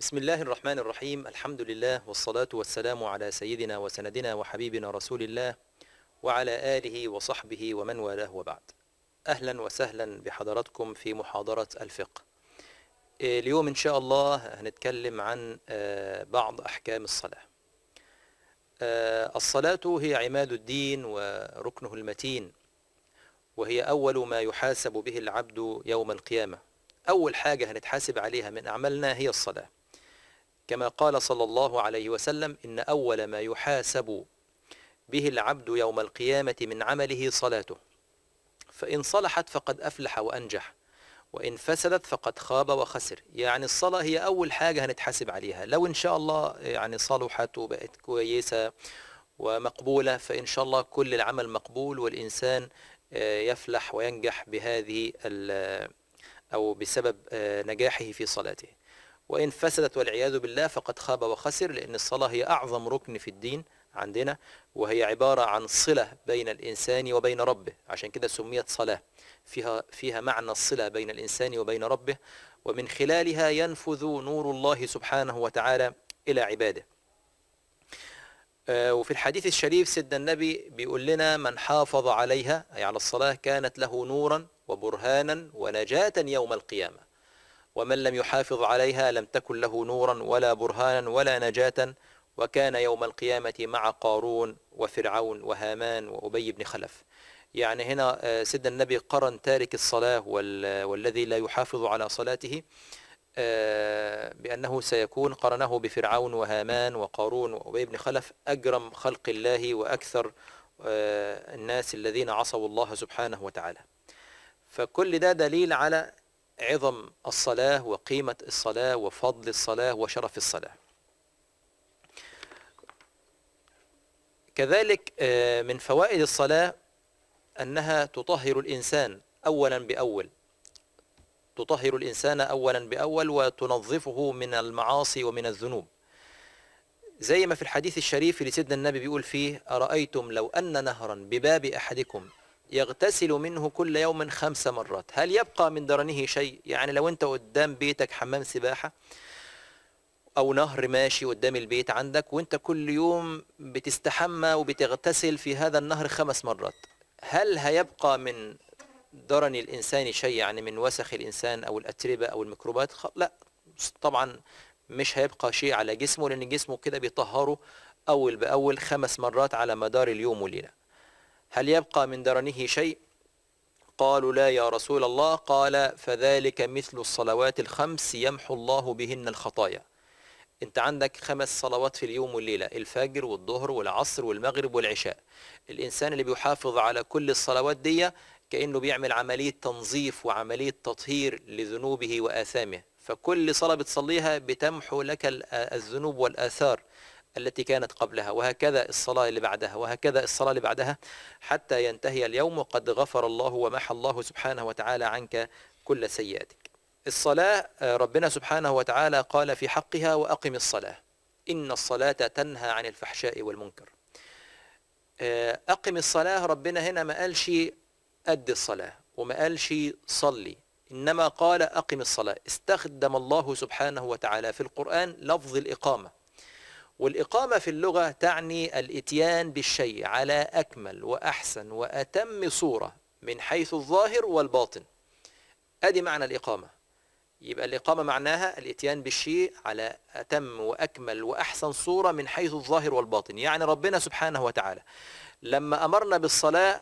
بسم الله الرحمن الرحيم الحمد لله والصلاة والسلام على سيدنا وسندنا وحبيبنا رسول الله وعلى آله وصحبه ومن والاه وبعد أهلا وسهلا بحضراتكم في محاضرة الفقه آه، اليوم إن شاء الله هنتكلم عن آه، بعض أحكام الصلاة آه، الصلاة هي عماد الدين وركنه المتين وهي أول ما يحاسب به العبد يوم القيامة أول حاجة هنتحاسب عليها من أعمالنا هي الصلاة كما قال صلى الله عليه وسلم إن أول ما يحاسب به العبد يوم القيامة من عمله صلاته فإن صلحت فقد أفلح وأنجح وإن فسدت فقد خاب وخسر يعني الصلاة هي أول حاجة هنتحاسب عليها لو إن شاء الله يعني صلحت وبقت كويسة ومقبولة فإن شاء الله كل العمل مقبول والإنسان آه، يفلح وينجح بهذه آه، أو بسبب آه، نجاحه في صلاته وإن فسدت والعياذ بالله فقد خاب وخسر لأن الصلاة هي أعظم ركن في الدين عندنا وهي عبارة عن صلة بين الإنسان وبين ربه عشان كده سميت صلاة فيها, فيها معنى الصلة بين الإنسان وبين ربه ومن خلالها ينفذ نور الله سبحانه وتعالى إلى عباده آه، وفي الحديث الشريف سيدنا النبي بيقول لنا من حافظ عليها أي على الصلاة كانت له نورا وبرهانا ونجاة يوم القيامة ومن لم يحافظ عليها لم تكن له نورا ولا برهانا ولا نجاة وكان يوم القيامة مع قارون وفرعون وهامان وأبي بن خلف يعني هنا آه، سيدنا النبي قرن تارك الصلاة والذي لا يحافظ على صلاته آه، بأنه سيكون قرنه بفرعون وهامان وقارون وأبي بن خلف أجرم خلق الله وأكثر آه، الناس الذين عصوا الله سبحانه وتعالى فكل ده دليل على عظم الصلاة وقيمة الصلاة وفضل الصلاة وشرف الصلاة كذلك آه، من فوائد الصلاة أنها تطهر الإنسان أولا بأول تطهر الإنسان أولا بأول وتنظفه من المعاصي ومن الذنوب زي ما في الحديث الشريف اللي سيدنا النبي بيقول فيه أرأيتم لو أن نهرا بباب أحدكم يغتسل منه كل يوم خمس مرات هل يبقى من درنه شيء يعني لو انت قدام بيتك حمام سباحة او نهر ماشي قدام البيت عندك وانت كل يوم بتستحمى وبتغتسل في هذا النهر خمس مرات هل هيبقى من درن الانسان شيء يعني من وسخ الانسان او الاتربه او الميكروبات لا طبعا مش هيبقى شيء على جسمه لان جسمه كده بيطهره اول باول خمس مرات على مدار اليوم والليله هل يبقى من درنه شيء قالوا لا يا رسول الله قال فذلك مثل الصلوات الخمس يمحو الله بهن الخطايا انت عندك خمس صلوات في اليوم والليلة الفجر والظهر والعصر والمغرب والعشاء الإنسان اللي بيحافظ على كل الصلوات دي كأنه بيعمل عملية تنظيف وعملية تطهير لذنوبه وآثامه فكل صلاة بتصليها بتمحو لك الذنوب والآثار التي كانت قبلها وهكذا الصلاة اللي بعدها وهكذا الصلاة اللي بعدها حتى ينتهي اليوم وقد غفر الله ومحى الله سبحانه وتعالى عنك كل سيئاتك الصلاة آه، ربنا سبحانه وتعالى قال في حقها وأقم الصلاة إن الصلاة تنهى عن الفحشاء والمنكر آه، أقم الصلاة ربنا هنا ما قالش أدي الصلاة وما قالش صلي إنما قال أقم الصلاة استخدم الله سبحانه وتعالى في القرآن لفظ الإقامة والإقامة في اللغة تعني الإتيان بالشيء على أكمل وأحسن وأتم صورة من حيث الظاهر والباطن أدي معنى الإقامة يبقى الإقامة معناها الإتيان بالشيء على أتم وأكمل وأحسن صورة من حيث الظاهر والباطن يعني ربنا سبحانه وتعالى لما أمرنا بالصلاة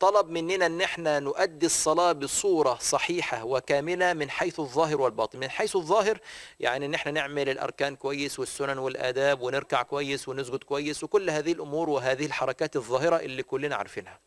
طلب مننا ان احنا نؤدي الصلاه بصوره صحيحه وكامله من حيث الظاهر والباطن من حيث الظاهر يعني ان احنا نعمل الاركان كويس والسنن والاداب ونركع كويس ونسجد كويس وكل هذه الامور وهذه الحركات الظاهره اللي كلنا عارفينها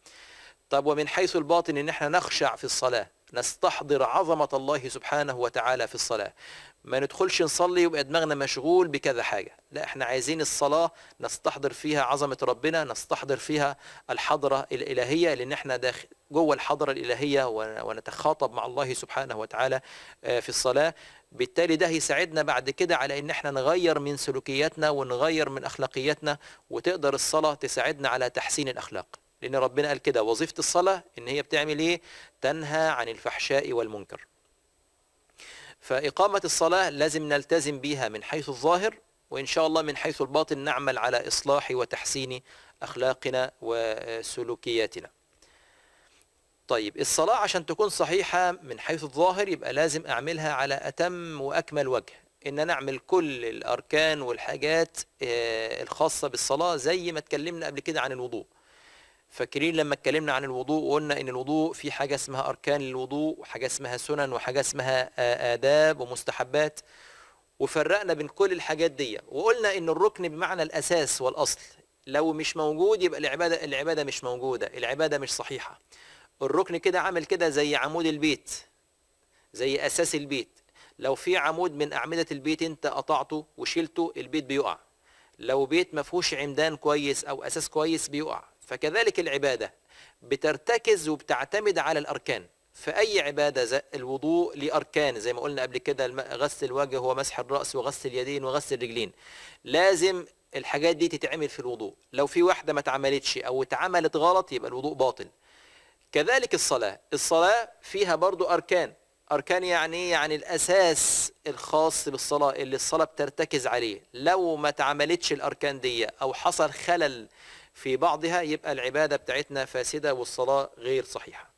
طب ومن حيث الباطن ان احنا نخشع في الصلاه نستحضر عظمه الله سبحانه وتعالى في الصلاه ما ندخلش نصلي ويبقى دماغنا مشغول بكذا حاجة لا احنا عايزين الصلاة نستحضر فيها عظمة ربنا نستحضر فيها الحضرة الإلهية لأن احنا داخل جوه الحضرة الإلهية ونتخاطب مع الله سبحانه وتعالى آه، في الصلاة بالتالي ده هيساعدنا بعد كده على ان احنا نغير من سلوكياتنا ونغير من اخلاقياتنا وتقدر الصلاه تساعدنا على تحسين الاخلاق لان ربنا قال كده وظيفه الصلاه ان هي بتعمل ايه تنهى عن الفحشاء والمنكر فإقامة الصلاة لازم نلتزم بها من حيث الظاهر وإن شاء الله من حيث الباطن نعمل على إصلاح وتحسين أخلاقنا وسلوكياتنا طيب الصلاة عشان تكون صحيحة من حيث الظاهر يبقى لازم أعملها على أتم وأكمل وجه إن أنا أعمل كل الأركان والحاجات آه، الخاصة بالصلاة زي ما اتكلمنا قبل كده عن الوضوء فاكرين لما اتكلمنا عن الوضوء وقلنا ان الوضوء في حاجه اسمها اركان للوضوء وحاجه اسمها سنن وحاجه اسمها آه، اداب ومستحبات وفرقنا بين كل الحاجات دي وقلنا ان الركن بمعنى الاساس والاصل لو مش موجود يبقى العباده العباده مش موجوده العباده مش صحيحه الركن كده عامل كده زي عمود البيت زي اساس البيت لو في عمود من اعمده البيت انت قطعته وشيلته البيت بيقع لو بيت ما فيهوش عمدان كويس او اساس كويس بيقع فكذلك العبادة بترتكز وبتعتمد على الأركان فأي عبادة الوضوء لأركان زي ما قلنا قبل كده غسل الوجه ومسح الرأس وغسل اليدين وغسل الرجلين لازم الحاجات دي تتعمل في الوضوء لو في واحدة ما اتعملتش أو اتعملت غلط يبقى الوضوء باطل كذلك الصلاة الصلاة فيها برضو أركان أركان يعني يعني الأساس الخاص بالصلاة اللي الصلاة بترتكز عليه لو ما اتعملتش الأركان دي أو حصل خلل في بعضها يبقى العبادة بتاعتنا فاسدة والصلاة غير صحيحة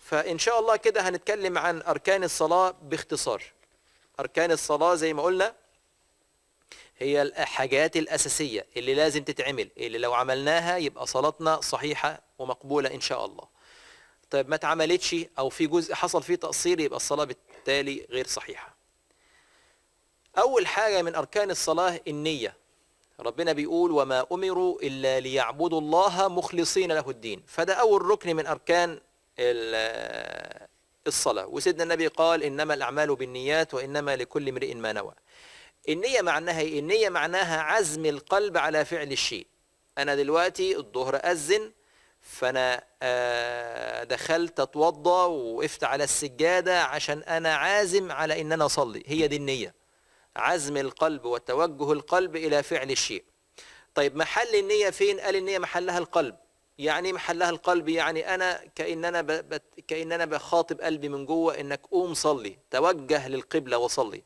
فإن شاء الله كده هنتكلم عن أركان الصلاة باختصار أركان الصلاة زي ما قلنا هي الحاجات الأساسية اللي لازم تتعمل اللي لو عملناها يبقى صلاتنا صحيحة ومقبولة إن شاء الله طيب ما اتعملتش أو في جزء حصل فيه تقصير يبقى الصلاة بالتالي غير صحيحة أول حاجة من أركان الصلاة النية ربنا بيقول وما أمروا إلا ليعبدوا الله مخلصين له الدين فده أول ركن من أركان الصلاة وسيدنا النبي قال إنما الأعمال بالنيات وإنما لكل امرئ ما نوى النية معناها إيه؟ النية معناها عزم القلب على فعل الشيء أنا دلوقتي الظهر أذن فأنا آه، دخلت أتوضى وقفت على السجادة عشان أنا عازم على إن أنا أصلي هي دي النية عزم القلب وتوجه القلب إلى فعل الشيء طيب محل النية فين قال النية محلها القلب يعني إيه محلها القلب يعني أنا كأننا, بت... كأننا بخاطب قلبي من جوه إنك قوم صلي توجه للقبلة وصلي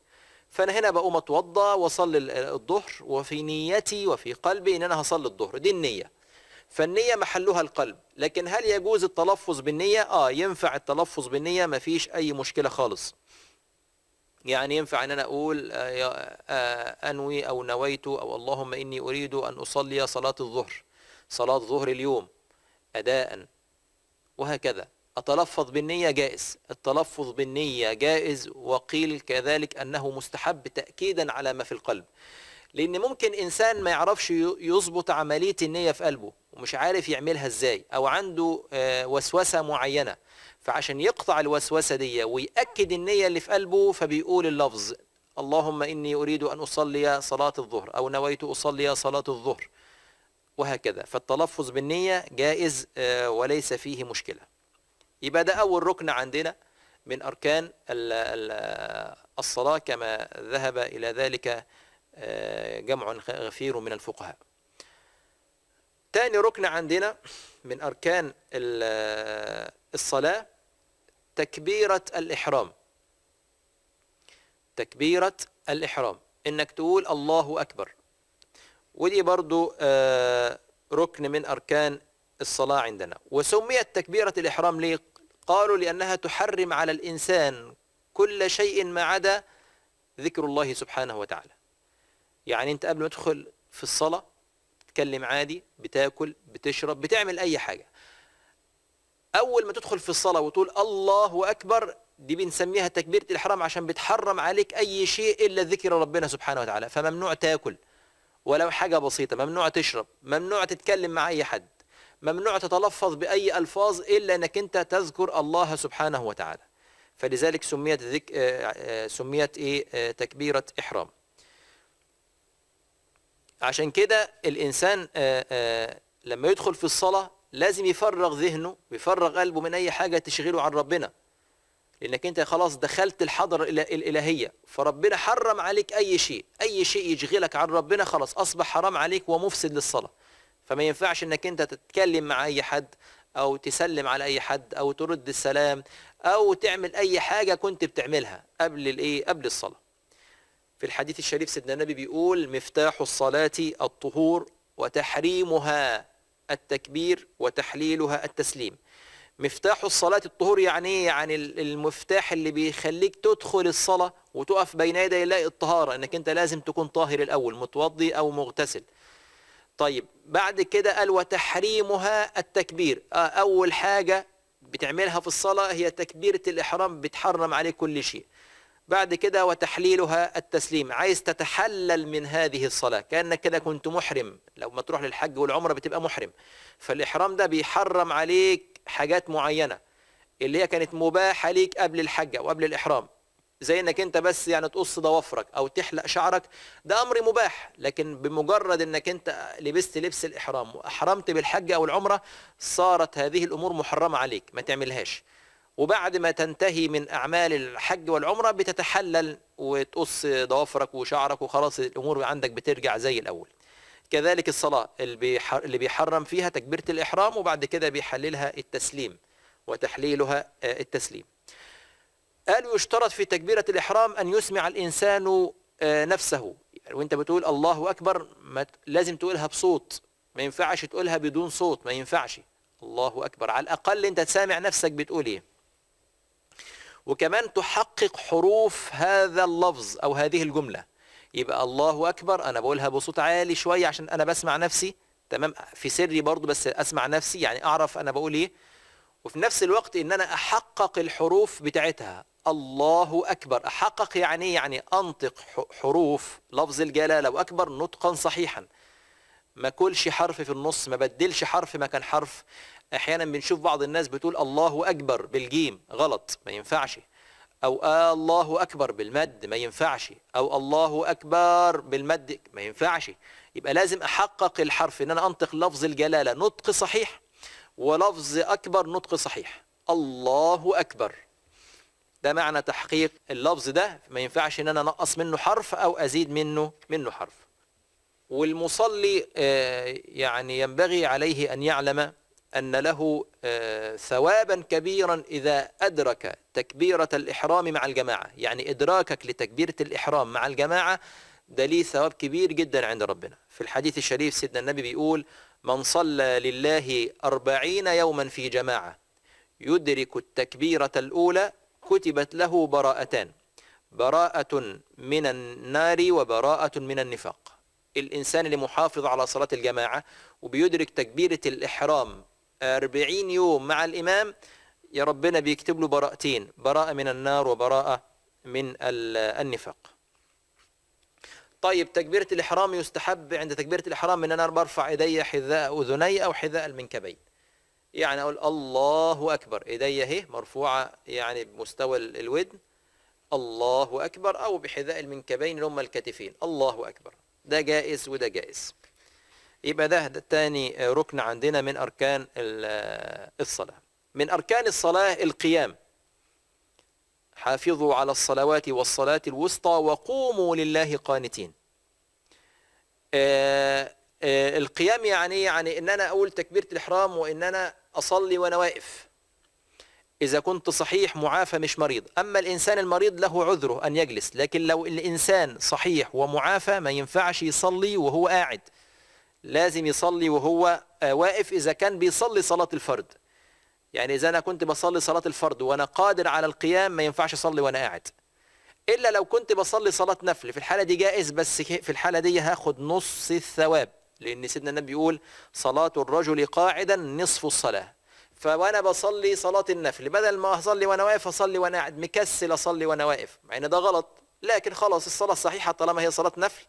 فأنا هنا بقوم أتوضى وأصلي الظهر وفي نيتي وفي قلبي إن أنا هصلي الظهر دي النية فالنية محلها القلب لكن هل يجوز التلفظ بالنية؟ آه ينفع التلفظ بالنية مفيش أي مشكلة خالص يعني ينفع ان انا اقول آه، آه، انوي او نويت او اللهم اني اريد ان اصلي صلاه الظهر صلاه ظهر اليوم اداء وهكذا اتلفظ بالنيه جائز التلفظ بالنيه جائز وقيل كذلك انه مستحب تاكيدا على ما في القلب لان ممكن انسان ما يعرفش يظبط عمليه النيه في قلبه ومش عارف يعملها ازاي او عنده آه، وسوسه معينه فعشان يقطع الوسوسة دي ويأكد النية اللي في قلبه فبيقول اللفظ اللهم إني أريد أن أصلي صلاة الظهر أو نويت أصلي صلاة الظهر وهكذا فالتلفظ بالنية جائز آه، وليس فيه مشكلة يبقى ده أول ركن عندنا من أركان الصلاة كما ذهب إلى ذلك آه، جمع غفير من الفقهاء تاني ركن عندنا من أركان الصلاة تكبيرة الإحرام تكبيرة الإحرام إنك تقول الله أكبر ودي برضو آه، ركن من أركان الصلاة عندنا وسميت تكبيرة الإحرام ليه قالوا لأنها تحرم على الإنسان كل شيء ما عدا ذكر الله سبحانه وتعالى يعني أنت قبل ما تدخل في الصلاة بتتكلم عادي بتاكل بتشرب بتعمل اي حاجه اول ما تدخل في الصلاه وتقول الله اكبر دي بنسميها تكبيره الاحرام عشان بتحرم عليك اي شيء الا ذكر ربنا سبحانه وتعالى فممنوع تاكل ولو حاجه بسيطه ممنوع تشرب ممنوع تتكلم مع اي حد ممنوع تتلفظ باي الفاظ الا انك انت تذكر الله سبحانه وتعالى فلذلك سميت ذك... آه، آه، سميت ايه آه، تكبيره احرام عشان كده الإنسان آه، آه، لما يدخل في الصلاة لازم يفرغ ذهنه ويفرغ قلبه من أي حاجة تشغله عن ربنا لأنك أنت خلاص دخلت الحضرة الإلهية فربنا حرم عليك أي شيء أي شيء يشغلك عن ربنا خلاص أصبح حرام عليك ومفسد للصلاة فما ينفعش أنك أنت تتكلم مع أي حد أو تسلم على أي حد أو ترد السلام أو تعمل أي حاجة كنت بتعملها قبل الإيه قبل الصلاة في الحديث الشريف سيدنا النبي بيقول مفتاح الصلاة الطهور وتحريمها التكبير وتحليلها التسليم مفتاح الصلاة الطهور يعني ايه؟ يعني المفتاح اللي بيخليك تدخل الصلاة وتقف بين يدي الله الطهارة انك انت لازم تكون طاهر الاول متوضي او مغتسل طيب بعد كده قال وتحريمها التكبير آه، اول حاجة بتعملها في الصلاة هي تكبيرة الإحرام بتحرم عليه كل شيء بعد كده وتحليلها التسليم عايز تتحلل من هذه الصلاة كأنك كده كنت محرم لو ما تروح للحج والعمرة بتبقى محرم فالإحرام ده بيحرم عليك حاجات معينة اللي هي كانت مباحة ليك قبل الحج أو قبل الإحرام زي انك انت بس يعني تقص ضوافرك او تحلق شعرك ده امر مباح لكن بمجرد انك انت لبست لبس الاحرام واحرمت بالحج او العمره صارت هذه الامور محرمه عليك ما تعملهاش وبعد ما تنتهي من أعمال الحج والعمرة بتتحلل وتقص ضوافرك وشعرك وخلاص الأمور عندك بترجع زي الأول كذلك الصلاة اللي بيحرم فيها تكبيرة الإحرام وبعد كده بيحللها التسليم وتحليلها آه، التسليم قالوا يشترط في تكبيرة الإحرام أن يسمع الإنسان آه، نفسه يعني وانت بتقول الله أكبر ما لازم تقولها بصوت ما ينفعش تقولها بدون صوت ما ينفعش الله أكبر على الأقل انت تسامع نفسك بتقول ايه وكمان تحقق حروف هذا اللفظ أو هذه الجملة يبقى الله أكبر أنا بقولها بصوت عالي شوية عشان أنا بسمع نفسي تمام في سري برضو بس أسمع نفسي يعني أعرف أنا بقول إيه وفي نفس الوقت إن أنا أحقق الحروف بتاعتها الله أكبر أحقق يعني إيه؟ يعني أنطق حروف لفظ الجلالة وأكبر نطقا صحيحا ما كلش حرف في النص ما بدلش حرف ما كان حرف احيانا بنشوف بعض الناس بتقول الله اكبر بالجيم غلط ما ينفعش او آه الله اكبر بالمد ما ينفعش او الله اكبر بالمد ما ينفعش يبقى لازم احقق الحرف ان انا انطق لفظ الجلاله نطق صحيح ولفظ اكبر نطق صحيح الله اكبر ده معنى تحقيق اللفظ ده ما ينفعش ان انا انقص منه حرف او ازيد منه منه حرف والمصلي آه، يعني ينبغي عليه ان يعلم أن له آه، ثوابا كبيرا إذا أدرك تكبيرة الإحرام مع الجماعة يعني إدراكك لتكبيرة الإحرام مع الجماعة ده ليه ثواب كبير جدا عند ربنا في الحديث الشريف سيدنا النبي بيقول من صلى لله أربعين يوما في جماعة يدرك التكبيرة الأولى كتبت له براءتان براءة من النار وبراءة من النفاق الإنسان اللي محافظ على صلاة الجماعة وبيدرك تكبيرة الإحرام 40 يوم مع الإمام يا ربنا بيكتب له براءتين براءة من النار وبراءة من النفاق طيب تكبيرة الإحرام يستحب عند تكبيرة الإحرام أن أنا برفع إيدي حذاء أذني أو حذاء المنكبين يعني أقول الله أكبر إيدي هي مرفوعة يعني بمستوى الودن الله أكبر أو بحذاء المنكبين اللي هم الكتفين الله أكبر ده جائز وده جائز يبقى ده, ده تاني ركن عندنا من أركان الصلاة من أركان الصلاة القيام حافظوا على الصلوات والصلاة الوسطى وقوموا لله قانتين آه، آه، القيام يعني يعني ان انا اقول تكبيره الاحرام وان انا اصلي وانا واقف اذا كنت صحيح معافى مش مريض اما الانسان المريض له عذره ان يجلس لكن لو الانسان صحيح ومعافى ما ينفعش يصلي وهو قاعد لازم يصلي وهو آه، واقف إذا كان بيصلي صلاة الفرد يعني إذا أنا كنت بصلي صلاة الفرد وأنا قادر على القيام ما ينفعش أصلي وأنا قاعد إلا لو كنت بصلي صلاة نفل في الحالة دي جائز بس في الحالة دي هاخد نص الثواب لأن سيدنا النبي يقول صلاة الرجل قاعدا نصف الصلاة فوانا بصلي صلاة النفل بدل ما اصلي وانا واقف اصلي وانا قاعد مكسل اصلي وانا واقف مع ان ده غلط لكن خلاص الصلاة الصحيحة طالما هي صلاة نفل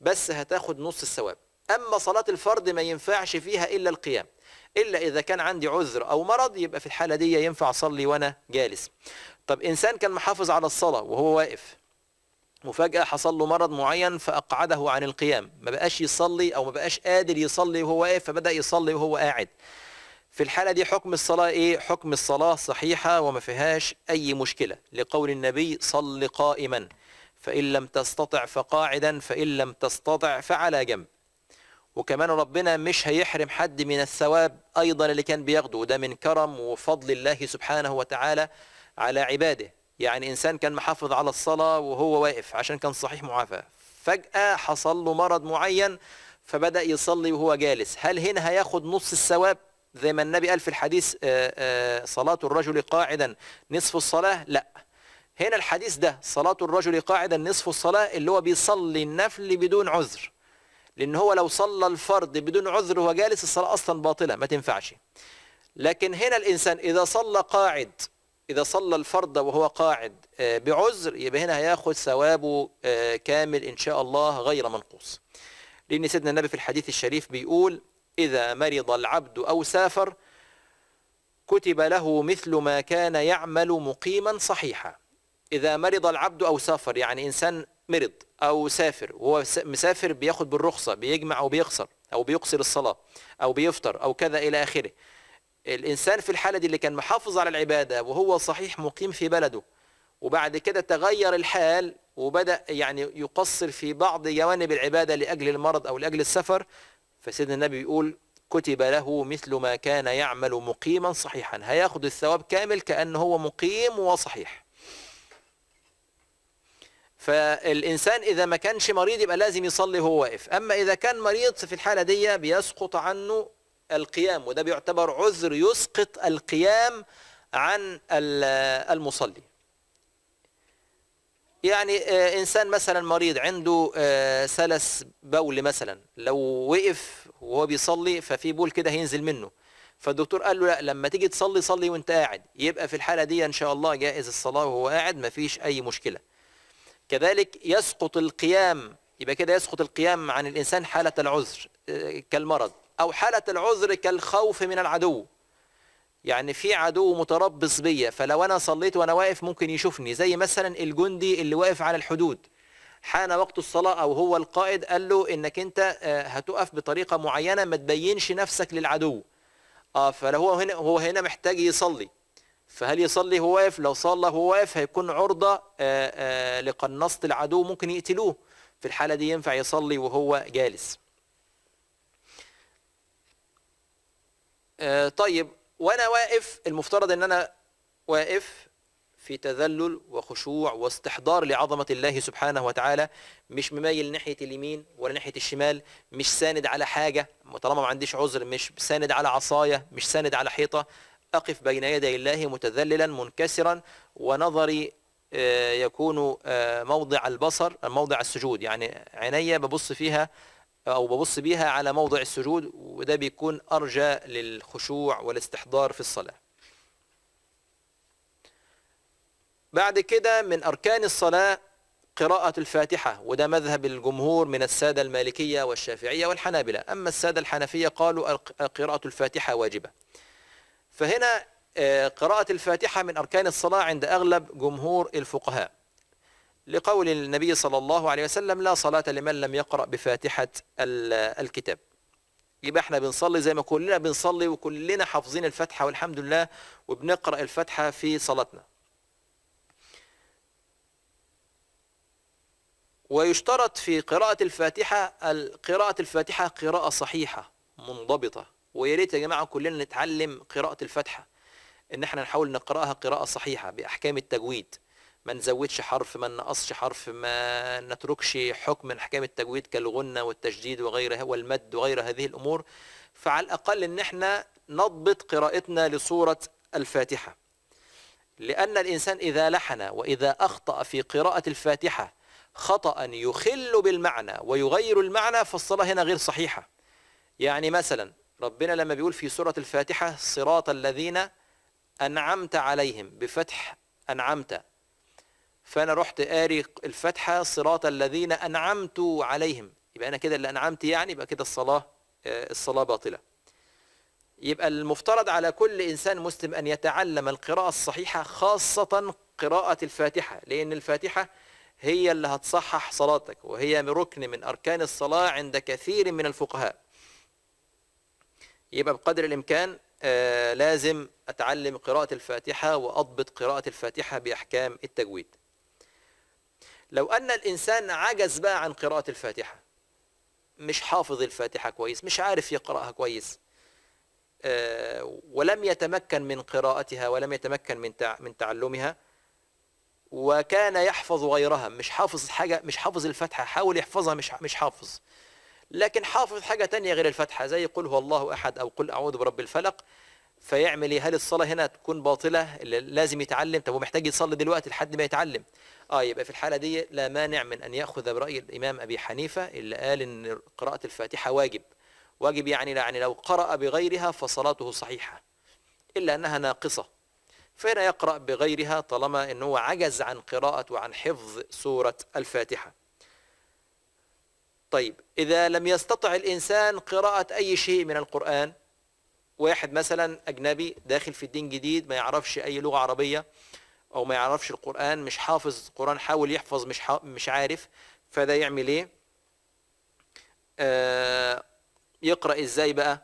بس هتاخد نص الثواب أما صلاة الفرض ما ينفعش فيها إلا القيام إلا إذا كان عندي عذر أو مرض يبقى في الحالة دي ينفع أصلي وأنا جالس طب إنسان كان محافظ على الصلاة وهو واقف مفاجأة حصل له مرض معين فأقعده عن القيام ما بقاش يصلي أو ما بقاش قادر يصلي وهو واقف فبدأ يصلي وهو قاعد في الحالة دي حكم الصلاة إيه؟ حكم الصلاة صحيحة وما فيهاش أي مشكلة لقول النبي صل قائما فإن لم تستطع فقاعدا فإن لم تستطع فعلى جنب وكمان ربنا مش هيحرم حد من الثواب أيضا اللي كان بياخده وده من كرم وفضل الله سبحانه وتعالى على عباده يعني إنسان كان محافظ على الصلاة وهو واقف عشان كان صحيح معافى فجأة حصل له مرض معين فبدأ يصلي وهو جالس هل هنا هياخد نص الثواب زي ما النبي قال في الحديث آه، آه، صلاة الرجل قاعدا نصف الصلاة لا هنا الحديث ده صلاة الرجل قاعدا نصف الصلاة اللي هو بيصلي النفل بدون عذر لأن هو لو صلى الفرض بدون عذر وهو جالس الصلاة أصلا باطلة ما تنفعش لكن هنا الإنسان إذا صلى قاعد إذا صلى الفرض وهو قاعد آه، بعذر يبقى هنا هياخد ثوابه آه، كامل إن شاء الله غير منقوص لأن سيدنا النبي في الحديث الشريف بيقول إذا مرض العبد أو سافر كتب له مثل ما كان يعمل مقيما صحيحا إذا مرض العبد أو سافر يعني إنسان مرض او سافر وهو مسافر بياخد بالرخصه بيجمع وبيخسر او بيقصر الصلاه او بيفطر او كذا الى اخره الانسان في الحاله دي اللي كان محافظ على العباده وهو صحيح مقيم في بلده وبعد كده تغير الحال وبدا يعني يقصر في بعض جوانب العباده لاجل المرض او لاجل السفر فسيدنا النبي بيقول كتب له مثل ما كان يعمل مقيما صحيحا هياخد الثواب كامل كأنه هو مقيم وصحيح فالإنسان إذا ما كانش مريض يبقى لازم يصلي وهو واقف أما إذا كان مريض في الحالة دي بيسقط عنه القيام وده بيعتبر عذر يسقط القيام عن المصلي يعني آه، إنسان مثلا مريض عنده آه، سلس بول مثلا لو وقف وهو بيصلي ففي بول كده هينزل منه فالدكتور قال له لا لما تيجي تصلي صلي وانت قاعد يبقى في الحالة دي إن شاء الله جائز الصلاة وهو قاعد مفيش أي مشكلة كذلك يسقط القيام يبقى كده يسقط القيام عن الإنسان حالة العذر آه، كالمرض أو حالة العذر كالخوف من العدو يعني في عدو متربص بيا فلو أنا صليت وأنا واقف ممكن يشوفني زي مثلا الجندي اللي واقف على الحدود حان وقت الصلاة أو هو القائد قال له إنك أنت آه، هتقف بطريقة معينة ما تبينش نفسك للعدو اه فلو هو هنا هو هنا محتاج يصلي فهل يصلي هو واقف لو صلى هو واقف هيكون عرضة آه، آه، لقناصة العدو ممكن يقتلوه في الحالة دي ينفع يصلي وهو جالس آه، طيب وانا واقف المفترض ان انا واقف في تذلل وخشوع واستحضار لعظمة الله سبحانه وتعالى مش مميل ناحية اليمين ولا ناحية الشمال مش ساند على حاجة طالما ما عنديش عذر مش ساند على عصاية مش ساند على حيطة أقف بين يدي الله متذللا منكسرا ونظري آه، يكون آه، موضع البصر موضع السجود يعني عيني ببص فيها أو ببص بيها على موضع السجود وده بيكون أرجى للخشوع والاستحضار في الصلاة بعد كده من أركان الصلاة قراءة الفاتحة وده مذهب الجمهور من السادة المالكية والشافعية والحنابلة أما السادة الحنفية قالوا قراءة الفاتحة واجبة فهنا آه، قراءة الفاتحة من أركان الصلاة عند أغلب جمهور الفقهاء لقول النبي صلى الله عليه وسلم لا صلاة لمن لم يقرأ بفاتحة الكتاب يبقى احنا بنصلي زي ما كلنا بنصلي وكلنا حافظين الفاتحة والحمد لله وبنقرأ الفاتحة في صلاتنا ويشترط في قراءة الفاتحة قراءة الفاتحة قراءة صحيحة منضبطة ويا ريت يا جماعه كلنا نتعلم قراءه الفاتحه ان احنا نحاول نقراها قراءه صحيحه باحكام التجويد ما نزودش حرف ما نقصش حرف ما نتركش حكم من احكام التجويد كالغنه والتشديد وغيرها والمد وغير هذه الامور فعلى الاقل ان احنا نضبط قراءتنا لسوره الفاتحه لان الانسان اذا لحن واذا اخطا في قراءه الفاتحه خطا يخل بالمعنى ويغير المعنى فالصلاه هنا غير صحيحه يعني مثلا ربنا لما بيقول في سورة الفاتحة صراط الذين أنعمت عليهم بفتح أنعمت فأنا رحت قاري الفاتحة صراط الذين أنعمت عليهم يبقى أنا كده اللي أنعمت يعني يبقى كده الصلاة آه، الصلاة باطلة يبقى المفترض على كل إنسان مسلم أن يتعلم القراءة الصحيحة خاصة قراءة الفاتحة لأن الفاتحة هي اللي هتصحح صلاتك وهي ركن من أركان الصلاة عند كثير من الفقهاء يبقى بقدر الإمكان آه، لازم أتعلم قراءة الفاتحة وأضبط قراءة الفاتحة بأحكام التجويد لو أن الإنسان عجز بقى عن قراءة الفاتحة مش حافظ الفاتحة كويس مش عارف يقرأها كويس آه، ولم يتمكن من قراءتها ولم يتمكن من من تعلمها وكان يحفظ غيرها مش حافظ حاجة مش حافظ الفاتحة حاول يحفظها مش مش حافظ لكن حافظ حاجة تانية غير الفاتحة زي قل هو الله أحد أو قل أعوذ برب الفلق فيعمل ايه هل الصلاة هنا تكون باطلة لازم يتعلم طب ومحتاج يصلي دلوقتي لحد ما يتعلم اه يبقى في الحالة دي لا مانع من أن يأخذ برأي الإمام أبي حنيفة اللي قال إن قراءة الفاتحة واجب واجب يعني يعني لو قرأ بغيرها فصلاته صحيحة إلا أنها ناقصة فهنا يقرأ بغيرها طالما أنه عجز عن قراءة وعن حفظ سورة الفاتحة طيب إذا لم يستطع الإنسان قراءة أي شيء من القرآن واحد مثلا أجنبي داخل في الدين جديد ما يعرفش أي لغة عربية أو ما يعرفش القرآن مش حافظ القرآن حاول يحفظ مش مش عارف فده يعمل إيه؟ آه يقرأ إزاي بقى؟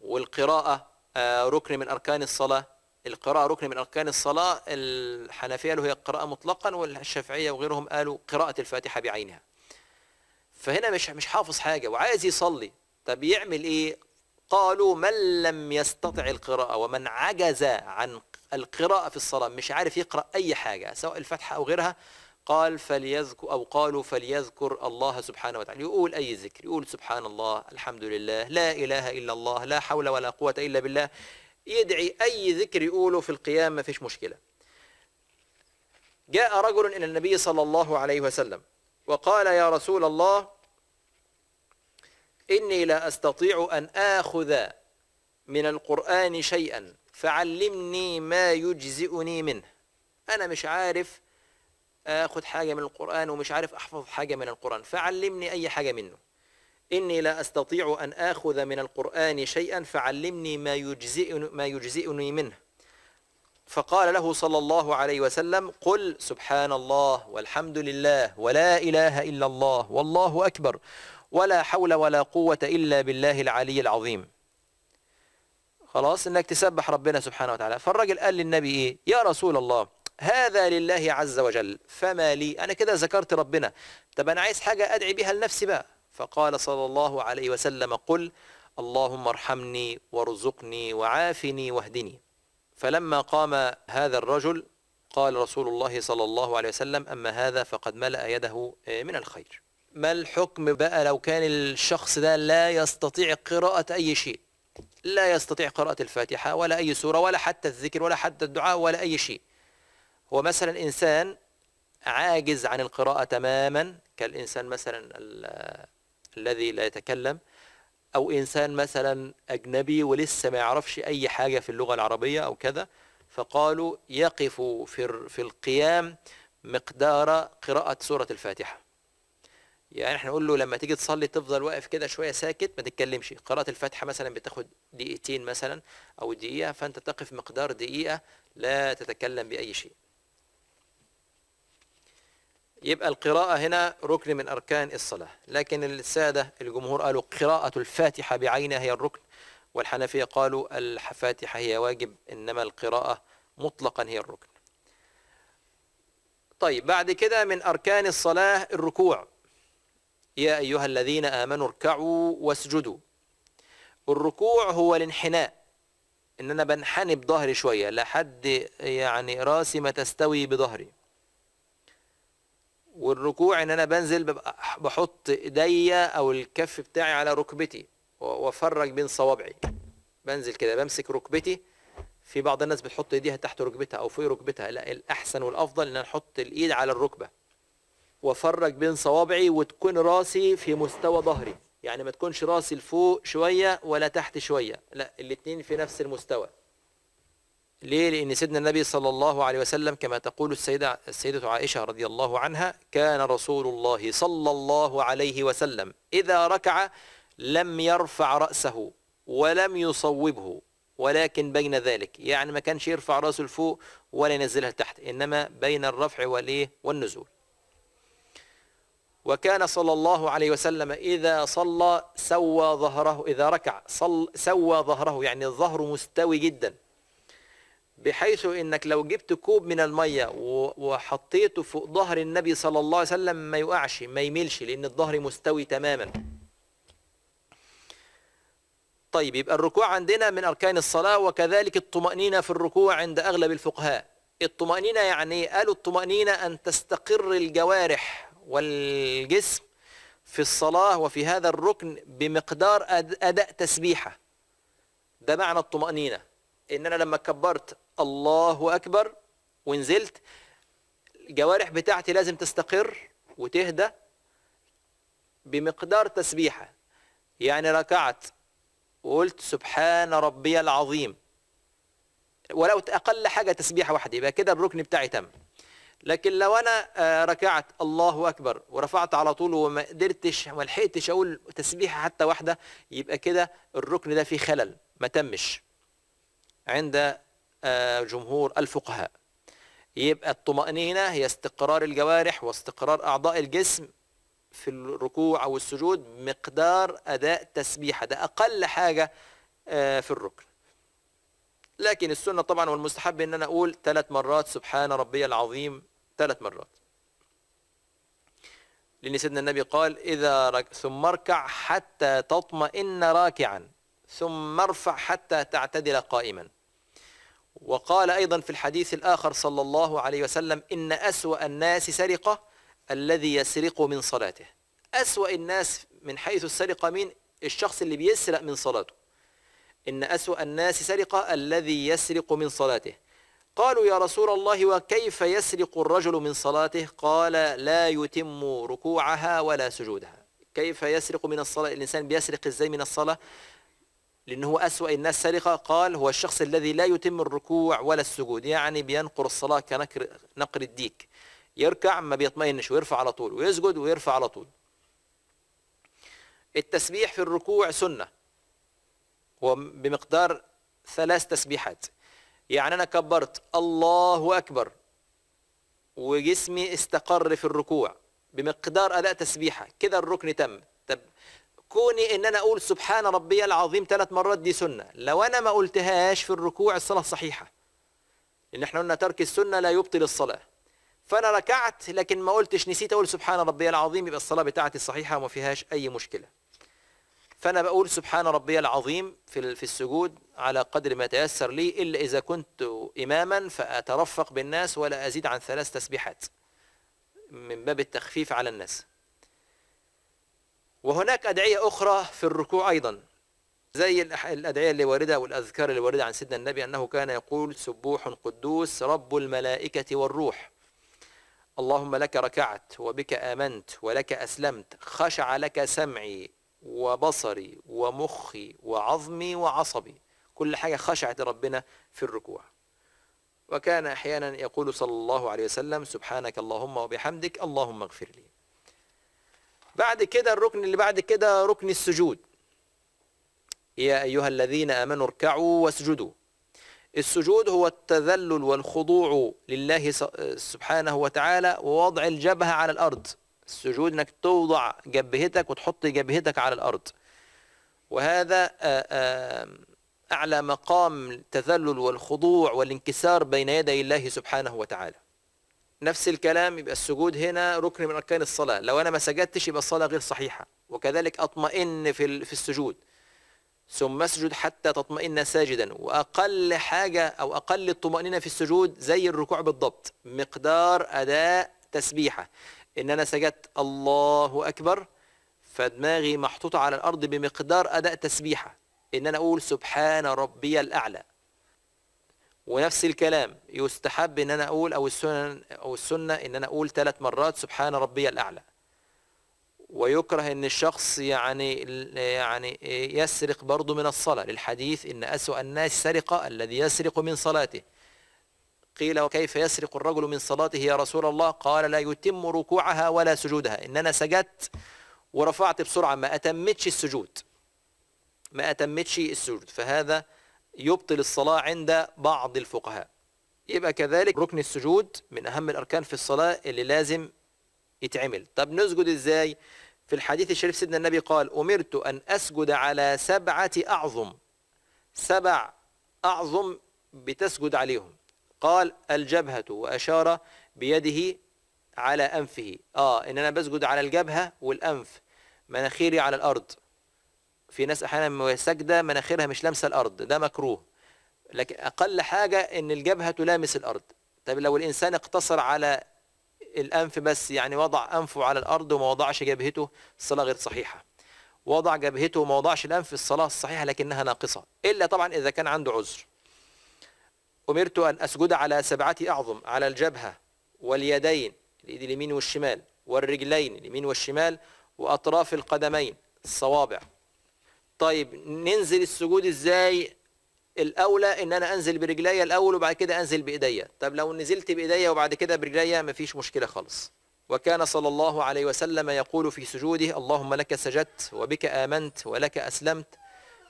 والقراءة آه ركن من أركان الصلاة القراءة ركن من أركان الصلاة الحنفية له هي القراءة مطلقا والشافعية وغيرهم قالوا قراءة الفاتحة بعينها فهنا مش مش حافظ حاجة وعايز يصلي طب يعمل إيه قالوا من لم يستطع القراءة ومن عجز عن القراءة في الصلاة مش عارف يقرأ أي حاجة سواء الفاتحة أو غيرها قال فليذكر أو قالوا فليذكر الله سبحانه وتعالى يقول أي ذكر يقول سبحان الله الحمد لله لا إله إلا الله لا حول ولا قوة إلا بالله يدعي أي ذكر يقوله في القيام ما فيش مشكلة جاء رجل إلى النبي صلى الله عليه وسلم وقال يا رسول الله إني لا أستطيع أن آخذ من القرآن شيئا فعلمني ما يجزئني منه أنا مش عارف آخذ حاجة من القرآن ومش عارف أحفظ حاجة من القرآن فعلمني أي حاجة منه إني لا أستطيع أن آخذ من القرآن شيئا فعلمني ما يجزئني, ما يجزئني منه فقال له صلى الله عليه وسلم قل سبحان الله والحمد لله ولا إله إلا الله والله أكبر ولا حول ولا قوة إلا بالله العلي العظيم خلاص انك تسبح ربنا سبحانه وتعالى فالرجل قال للنبي ايه يا رسول الله هذا لله عز وجل فما لي انا كده ذكرت ربنا طب انا عايز حاجه ادعي بها لنفسي بقى فقال صلى الله عليه وسلم قل اللهم ارحمني وارزقني وعافني واهدني فلما قام هذا الرجل قال رسول الله صلى الله عليه وسلم أما هذا فقد ملأ يده آه، من الخير ما الحكم بقى لو كان الشخص ده لا يستطيع قراءة أي شيء لا يستطيع قراءة الفاتحة ولا أي سورة ولا حتى الذكر ولا حتى الدعاء ولا أي شيء هو مثلا إنسان عاجز عن القراءة تماما كالإنسان مثلا الذي لا يتكلم او انسان مثلا اجنبي ولسه ما يعرفش اي حاجه في اللغه العربيه او كذا فقالوا يقف في في القيام مقدار قراءه سوره الفاتحه يعني احنا نقول له لما تيجي تصلي تفضل واقف كده شويه ساكت ما تتكلمش قراءه الفاتحه مثلا بتاخد دقيقتين مثلا او دقيقه فانت تقف مقدار دقيقه لا تتكلم باي شيء يبقى القراءة هنا ركن من أركان الصلاة لكن السادة الجمهور قالوا قراءة الفاتحة بعينها هي الركن والحنفية قالوا الفاتحة هي واجب إنما القراءة مطلقا هي الركن طيب بعد كده من أركان الصلاة الركوع يا أيها الذين آمنوا اركعوا واسجدوا الركوع هو الانحناء إن أنا بنحني بظهري شوية لحد يعني راسي ما تستوي بظهري والركوع ان انا بنزل ببقى بحط ايديا او الكف بتاعي على ركبتي وافرج بين صوابعي بنزل كده بمسك ركبتي في بعض الناس بتحط ايديها تحت ركبتها او فوق ركبتها لا الاحسن والافضل ان انا احط الايد على الركبه وافرج بين صوابعي وتكون راسي في مستوى ظهري يعني ما تكونش راسي لفوق شويه ولا تحت شويه لا الاتنين في نفس المستوى ليه؟ لأن سيدنا النبي صلى الله عليه وسلم كما تقول السيدة السيدة عائشة رضي الله عنها كان رسول الله صلى الله عليه وسلم إذا ركع لم يرفع رأسه ولم يصوبه ولكن بين ذلك يعني ما كانش يرفع رأسه لفوق ولا ينزلها تحت إنما بين الرفع والإيه والنزول وكان صلى الله عليه وسلم إذا صلى سوى ظهره إذا ركع صل سوى ظهره يعني الظهر مستوي جداً بحيث انك لو جبت كوب من الميه وحطيته فوق ظهر النبي صلى الله عليه وسلم ما يقعش ما يميلش لان الظهر مستوي تماما طيب يبقى الركوع عندنا من اركان الصلاه وكذلك الطمانينه في الركوع عند اغلب الفقهاء الطمانينه يعني قالوا الطمانينه ان تستقر الجوارح والجسم في الصلاه وفي هذا الركن بمقدار اداء تسبيحه ده معنى الطمانينه ان انا لما كبرت الله أكبر ونزلت الجوارح بتاعتي لازم تستقر وتهدى بمقدار تسبيحة يعني ركعت وقلت سبحان ربي العظيم ولو أقل حاجة تسبيحة واحدة يبقى كده الركن بتاعي تم لكن لو انا آه، ركعت الله اكبر ورفعت على طول وما قدرتش وما لحقتش اقول تسبيحه حتى واحده يبقى كده الركن ده فيه خلل ما تمش عند آه، جمهور الفقهاء يبقى الطمأنينة هي استقرار الجوارح واستقرار أعضاء الجسم في الركوع أو السجود مقدار أداء تسبيحة ده أقل حاجة آه، في الركن لكن السنة طبعا والمستحب أن أنا أقول ثلاث مرات سبحان ربي العظيم ثلاث مرات لأن سيدنا النبي قال إذا رك... ثم اركع حتى تطمئن راكعا ثم ارفع حتى تعتدل قائما وقال أيضا في الحديث الآخر صلى الله عليه وسلم إن أسوأ الناس سرقة الذي يسرق من صلاته أسوأ الناس من حيث السرقة مين الشخص اللي بيسرق من صلاته إن أسوأ الناس سرقة الذي يسرق من صلاته قالوا يا رسول الله وكيف يسرق الرجل من صلاته قال لا يتم ركوعها ولا سجودها كيف يسرق من الصلاة الإنسان بيسرق إزاي من الصلاة لأنه أسوأ الناس سرقة قال هو الشخص الذي لا يتم الركوع ولا السجود يعني بينقر الصلاة كنقر نقر الديك يركع ما بيطمئنش ويرفع على طول ويسجد ويرفع على طول التسبيح في الركوع سنة وبمقدار ثلاث تسبيحات يعني أنا كبرت الله أكبر وجسمي استقر في الركوع بمقدار أداء تسبيحة كده الركن تم طب كوني ان انا اقول سبحان ربي العظيم ثلاث مرات دي سنه لو انا ما قلتهاش في الركوع الصلاه صحيحه لان احنا قلنا ترك السنه لا يبطل الصلاه فانا ركعت لكن ما قلتش نسيت اقول سبحان ربي العظيم يبقى الصلاه بتاعتي صحيحه وما فيهاش اي مشكله فانا بقول سبحان ربي العظيم في في السجود على قدر ما تيسر لي الا اذا كنت اماما فاترفق بالناس ولا ازيد عن ثلاث تسبيحات من باب التخفيف على الناس وهناك أدعية أخرى في الركوع أيضا زي الأدعية اللي واردة والأذكار اللي واردة عن سيدنا النبي أنه كان يقول سبوح قدوس رب الملائكة والروح اللهم لك ركعت وبك آمنت ولك أسلمت خشع لك سمعي وبصري ومخي وعظمي وعصبي كل حاجة خشعت ربنا في الركوع وكان أحيانا يقول صلى الله عليه وسلم سبحانك اللهم وبحمدك اللهم اغفر لي بعد كده الركن اللي بعد كده ركن السجود يا أيها الذين آمنوا اركعوا واسجدوا السجود هو التذلل والخضوع لله سبحانه وتعالى ووضع الجبهة على الأرض السجود انك توضع جبهتك وتحط جبهتك على الارض وهذا اعلى مقام التذلل والخضوع والانكسار بين يدي الله سبحانه وتعالى نفس الكلام يبقى السجود هنا ركن من أركان الصلاة لو أنا ما سجدتش يبقى الصلاة غير صحيحة وكذلك أطمئن في في السجود ثم اسجد حتى تطمئن ساجدا وأقل حاجة أو أقل الطمأنينة في السجود زي الركوع بالضبط مقدار أداء تسبيحة إن أنا سجدت الله أكبر فدماغي محطوطة على الأرض بمقدار أداء تسبيحة إن أنا أقول سبحان ربي الأعلى ونفس الكلام يستحب ان انا اقول او السنن او السنه ان انا اقول ثلاث مرات سبحان ربي الاعلى ويكره ان الشخص يعني يعني يسرق برضه من الصلاه للحديث ان اسوا الناس سرقه الذي يسرق من صلاته قيل وكيف يسرق الرجل من صلاته يا رسول الله قال لا يتم ركوعها ولا سجودها ان انا سجدت ورفعت بسرعه ما اتمتش السجود ما اتمتش السجود فهذا يبطل الصلاة عند بعض الفقهاء يبقى كذلك ركن السجود من أهم الأركان في الصلاة اللي لازم يتعمل طب نسجد إزاي في الحديث الشريف سيدنا النبي قال أمرت أن أسجد على سبعة أعظم سبع أعظم بتسجد عليهم قال الجبهة وأشار بيده على أنفه آه إن أنا بسجد على الجبهة والأنف مناخيري على الأرض في ناس احيانا سجدة ساجده مناخيرها مش لامسه الارض ده مكروه لكن اقل حاجه ان الجبهه تلامس الارض طب لو الانسان اقتصر على الانف بس يعني وضع انفه على الارض وما وضعش جبهته الصلاه غير صحيحه وضع جبهته وما وضعش الانف الصلاه الصحيحه لكنها ناقصه الا طبعا اذا كان عنده عذر امرت ان اسجد على سبعه اعظم على الجبهه واليدين الايد اليمين والشمال والرجلين اليمين والشمال واطراف القدمين الصوابع طيب ننزل السجود ازاي الاولى ان انا انزل برجليا الاول وبعد كده انزل بايديا طب لو نزلت بايديا وبعد كده برجليا مفيش مشكله خالص وكان صلى الله عليه وسلم يقول في سجوده اللهم لك سجدت وبك امنت ولك اسلمت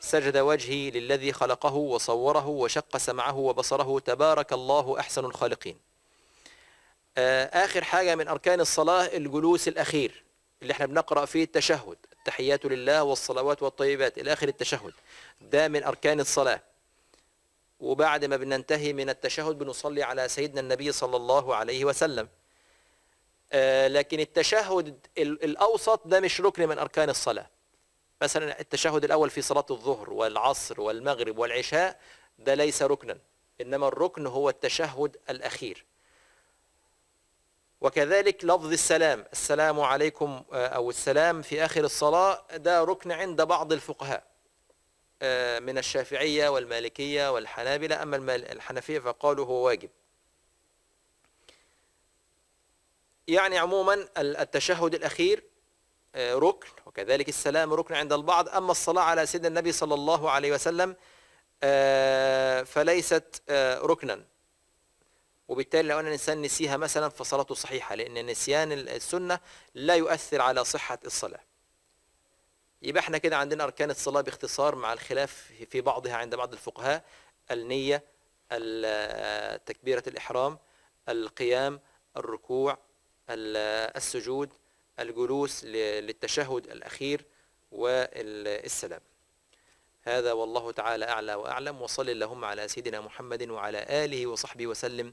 سجد وجهي للذي خلقه وصوره وشق سمعه وبصره تبارك الله احسن الخالقين آه، اخر حاجه من اركان الصلاه الجلوس الاخير اللي احنا بنقرا فيه التشهد التحيات لله والصلوات والطيبات إلى آخر التشهد ده من أركان الصلاة وبعد ما بننتهي من التشهد بنصلي على سيدنا النبي صلى الله عليه وسلم آه لكن التشهد الأوسط ده مش ركن من أركان الصلاة مثلا التشهد الأول في صلاة الظهر والعصر والمغرب والعشاء ده ليس ركنا إنما الركن هو التشهد الأخير وكذلك لفظ السلام السلام عليكم آه، أو السلام في آخر الصلاة ده ركن عند بعض الفقهاء آه، من الشافعية والمالكية والحنابلة أما الحنفية فقالوا هو واجب يعني عموما التشهد الأخير آه، ركن وكذلك السلام ركن عند البعض أما الصلاة على سيدنا النبي صلى الله عليه وسلم فليست ركنا وبالتالي لو أن الإنسان نسيها مثلا فصلاته صحيحة لأن نسيان السنة لا يؤثر على صحة الصلاة يبقى احنا كده عندنا أركان الصلاة باختصار مع الخلاف في بعضها عند بعض الفقهاء النية تكبيرة الإحرام القيام الركوع السجود الجلوس للتشهد الأخير والسلام هذا والله تعالى أعلى وأعلم وصل اللهم على سيدنا محمد وعلى آله وصحبه وسلم